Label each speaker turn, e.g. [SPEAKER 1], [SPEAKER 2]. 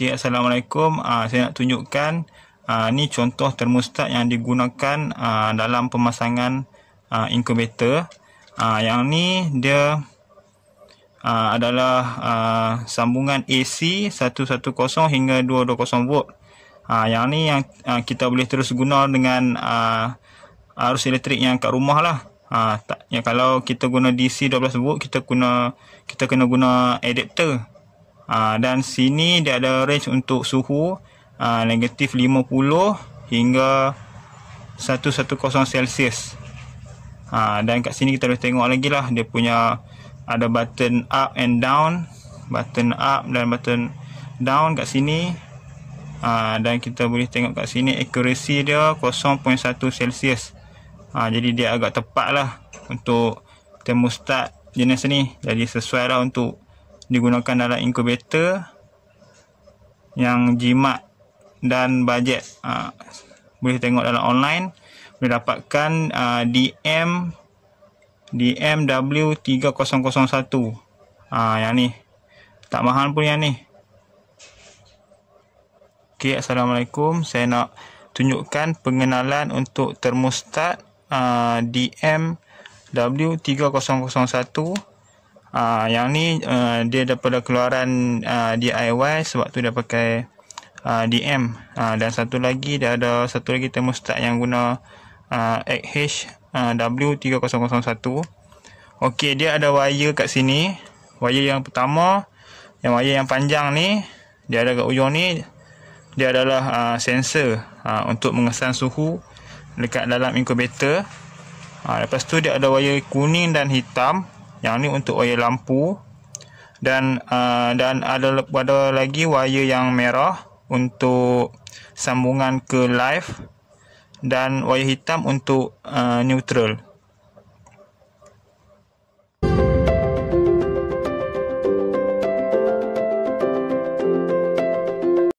[SPEAKER 1] Okey, Assalamualaikum. Uh, saya nak tunjukkan uh, ni contoh termostat yang digunakan uh, dalam pemasangan uh, incubator. Uh, yang ni dia uh, adalah uh, sambungan AC 110 hingga 220 volt. Uh, yang ni yang uh, kita boleh terus guna dengan uh, arus elektrik yang kat rumah lah. Uh, tak, ya, kalau kita guna DC 12 volt, kita, guna, kita kena guna adapter. Ah, dan sini dia ada range untuk suhu ah, negatif 50 hingga 110 celsius ha, dan kat sini kita boleh tengok lagi lah dia punya ada button up and down button up dan button down kat sini ha, dan kita boleh tengok kat sini accuracy dia 0.1 celsius ha, jadi dia agak tepat lah untuk termostat jenis ni jadi sesuai lah untuk digunakan dalam incubator yang jimat dan bajet ha, boleh tengok dalam online boleh dapatkan ha, DM DMW3001 ha, yang ni tak mahal pun yang ni ok assalamualaikum saya nak tunjukkan pengenalan untuk termostat DMW3001 DMW3001 Uh, yang ni uh, dia daripada keluaran uh, eh, DIY sebab tu dia pakai uh, eh, DM uh, ah, dan satu lagi dia ada satu lagi termostat yang guna uh, w 3001 Okey, dia ada wire kat sini wire yang pertama yang wire yang panjang ni dia ada kat ujung ni dia adalah uh, sensor uh, untuk mengesan suhu dekat dalam incubator uh, lepas tu dia ada wire kuning dan hitam yang ni untuk wayar lampu dan uh, dan ada ada lagi wayar yang merah untuk sambungan ke live dan wayar hitam untuk uh, neutral.